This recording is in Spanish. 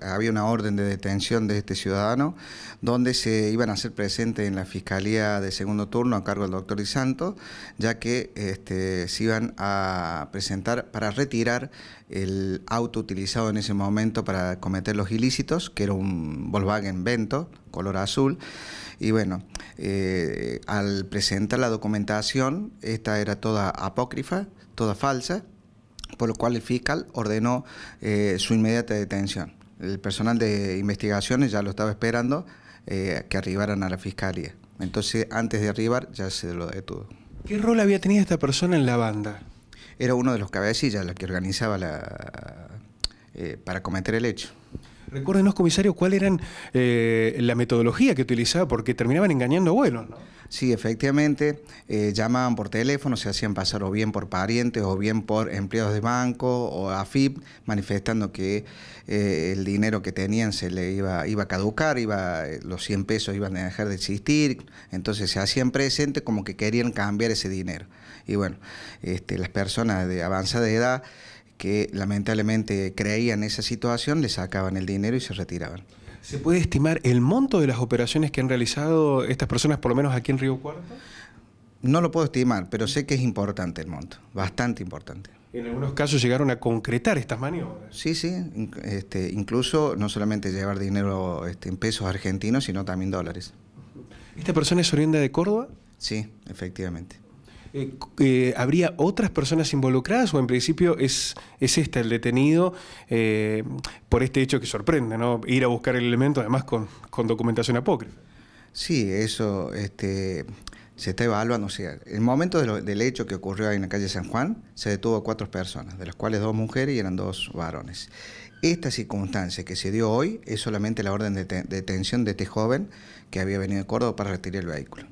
Había una orden de detención de este ciudadano donde se iban a hacer presente en la Fiscalía de segundo turno a cargo del doctor Di Santo, ya que este, se iban a presentar para retirar el auto utilizado en ese momento para cometer los ilícitos, que era un Volkswagen Vento, color azul. Y bueno, eh, al presentar la documentación, esta era toda apócrifa, toda falsa, por lo cual el fiscal ordenó eh, su inmediata detención el personal de investigaciones ya lo estaba esperando eh, que arribaran a la fiscalía. Entonces, antes de arribar, ya se lo detuvo. ¿Qué rol había tenido esta persona en la banda? Era uno de los cabecillas, la que organizaba la, eh, para cometer el hecho los comisario, cuál era eh, la metodología que utilizaba, porque terminaban engañando abuelos, ¿no? Sí, efectivamente, eh, llamaban por teléfono, se hacían pasar o bien por parientes o bien por empleados de banco o AFIP, manifestando que eh, el dinero que tenían se le iba, iba a caducar, iba, los 100 pesos iban a dejar de existir, entonces se hacían presentes como que querían cambiar ese dinero. Y bueno, este, las personas de avanzada edad que lamentablemente creían esa situación, le sacaban el dinero y se retiraban. ¿Se puede estimar el monto de las operaciones que han realizado estas personas, por lo menos aquí en Río Cuarto? No lo puedo estimar, pero sé que es importante el monto, bastante importante. En algunos casos llegaron a concretar estas maniobras. Sí, sí, este, incluso no solamente llevar dinero este, en pesos argentinos, sino también dólares. ¿Esta persona es oriunda de Córdoba? Sí, efectivamente. Eh, eh, ¿habría otras personas involucradas o en principio es, es este el detenido eh, por este hecho que sorprende, ¿no? ir a buscar el elemento además con, documentación apócrifa? Sí, eso este, se está evaluando. En el momento del hecho que ocurrió en la calle San Juan se detuvo cuatro personas, de las cuales dos mujeres y eran dos varones. Esta circunstancia que se dio hoy es solamente la orden de detención de este joven que había venido de Córdoba para retirar el vehículo.